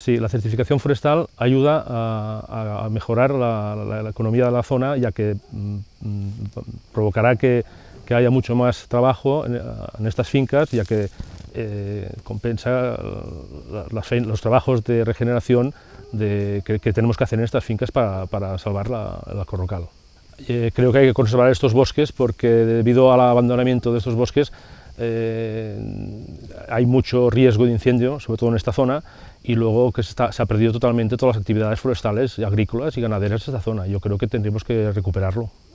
Sí, la certificación forestal ayuda a, mejorar la, economía de la zona, ya que mm, mm, provocará que, haya mucho más trabajo en, eh, estas fincas, ya que eh, compensa los trabajos de regeneración que, tenemos que hacer en estas fincas para, salvar la, la corrocal. Eh, creo que hay que conservar estos bosques porque debido al abandonamiento de estos bosques hay mucho riesgo de incendio, sobre todo en esta zona, y luego que se, está, ha perdido totalmente todas las actividades forestales, agrícolas y ganaderas de esta zona. Yo creo que tendremos que recuperarlo.